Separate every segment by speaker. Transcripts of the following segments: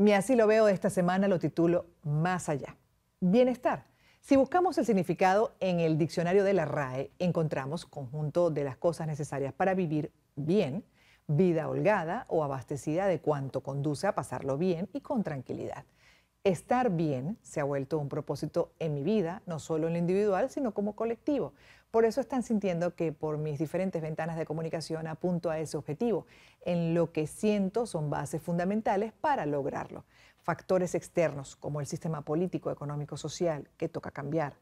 Speaker 1: Mi así lo veo esta semana lo titulo Más allá. Bienestar. Si buscamos el significado en el diccionario de la RAE, encontramos conjunto de las cosas necesarias para vivir bien, vida holgada o abastecida de cuanto conduce a pasarlo bien y con tranquilidad. Estar bien se ha vuelto un propósito en mi vida, no solo en lo individual, sino como colectivo. Por eso están sintiendo que por mis diferentes ventanas de comunicación apunto a ese objetivo. En lo que siento son bases fundamentales para lograrlo. Factores externos, como el sistema político, económico, social, que toca cambiar,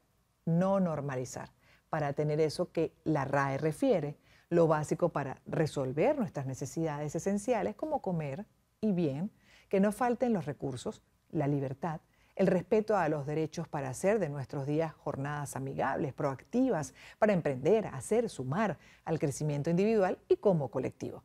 Speaker 1: no normalizar, para tener eso que la RAE refiere, lo básico para resolver nuestras necesidades esenciales como comer y bien, que no falten los recursos, la libertad, el respeto a los derechos para hacer de nuestros días jornadas amigables, proactivas, para emprender, hacer, sumar al crecimiento individual y como colectivo.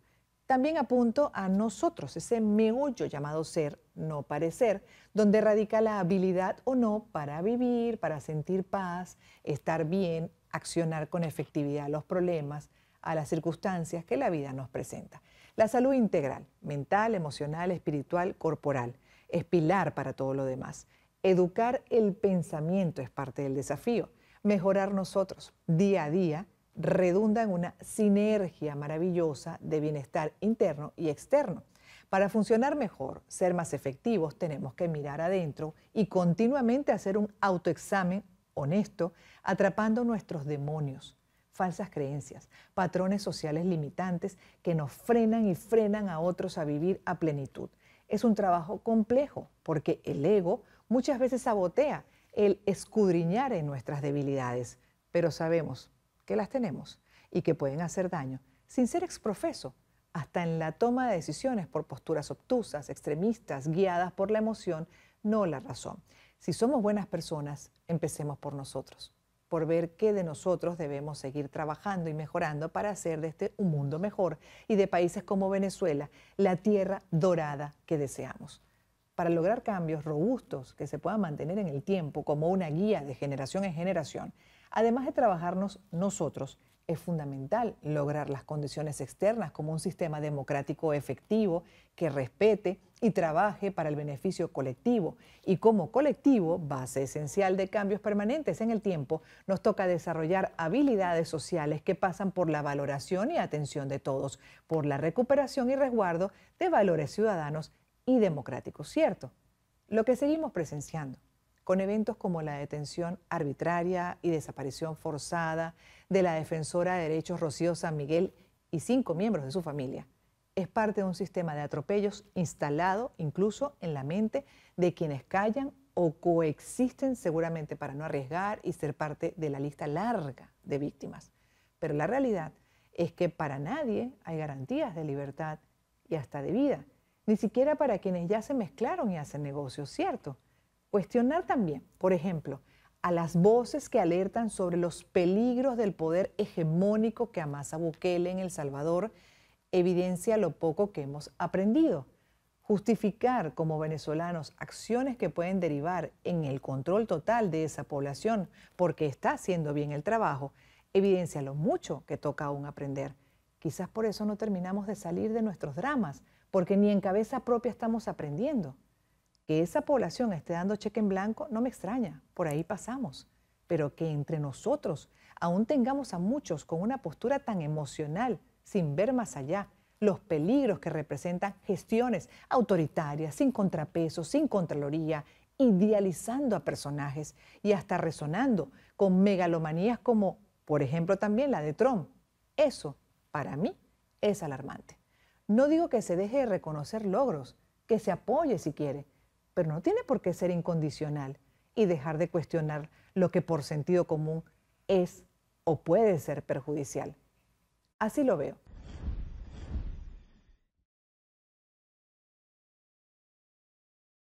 Speaker 1: También apunto a nosotros, ese meollo llamado ser, no parecer, donde radica la habilidad o no para vivir, para sentir paz, estar bien, accionar con efectividad los problemas, a las circunstancias que la vida nos presenta. La salud integral, mental, emocional, espiritual, corporal es pilar para todo lo demás. Educar el pensamiento es parte del desafío. Mejorar nosotros día a día redunda en una sinergia maravillosa de bienestar interno y externo. Para funcionar mejor, ser más efectivos, tenemos que mirar adentro y continuamente hacer un autoexamen honesto, atrapando nuestros demonios, falsas creencias, patrones sociales limitantes que nos frenan y frenan a otros a vivir a plenitud es un trabajo complejo porque el ego muchas veces sabotea el escudriñar en nuestras debilidades, pero sabemos que las tenemos y que pueden hacer daño sin ser exprofeso, hasta en la toma de decisiones por posturas obtusas, extremistas, guiadas por la emoción, no la razón. Si somos buenas personas, empecemos por nosotros por ver qué de nosotros debemos seguir trabajando y mejorando para hacer de este un mundo mejor y de países como Venezuela la tierra dorada que deseamos. Para lograr cambios robustos que se puedan mantener en el tiempo como una guía de generación en generación, además de trabajarnos nosotros, es fundamental lograr las condiciones externas como un sistema democrático efectivo que respete y trabaje para el beneficio colectivo. Y como colectivo, base esencial de cambios permanentes en el tiempo, nos toca desarrollar habilidades sociales que pasan por la valoración y atención de todos, por la recuperación y resguardo de valores ciudadanos y democráticos, ¿cierto? Lo que seguimos presenciando con eventos como la detención arbitraria y desaparición forzada de la defensora de derechos Rocío San Miguel y cinco miembros de su familia. Es parte de un sistema de atropellos instalado incluso en la mente de quienes callan o coexisten seguramente para no arriesgar y ser parte de la lista larga de víctimas. Pero la realidad es que para nadie hay garantías de libertad y hasta de vida, ni siquiera para quienes ya se mezclaron y hacen negocios, ¿cierto? Cuestionar también, por ejemplo, a las voces que alertan sobre los peligros del poder hegemónico que amasa Bukele en El Salvador evidencia lo poco que hemos aprendido. Justificar como venezolanos acciones que pueden derivar en el control total de esa población porque está haciendo bien el trabajo evidencia lo mucho que toca aún aprender. Quizás por eso no terminamos de salir de nuestros dramas, porque ni en cabeza propia estamos aprendiendo. Que esa población esté dando cheque en blanco no me extraña, por ahí pasamos, pero que entre nosotros aún tengamos a muchos con una postura tan emocional, sin ver más allá, los peligros que representan gestiones autoritarias, sin contrapeso, sin contraloría, idealizando a personajes y hasta resonando con megalomanías como, por ejemplo, también la de Trump. Eso, para mí, es alarmante. No digo que se deje de reconocer logros, que se apoye si quiere, pero no tiene por qué ser incondicional y dejar de cuestionar lo que por sentido común es o puede ser perjudicial. Así lo veo.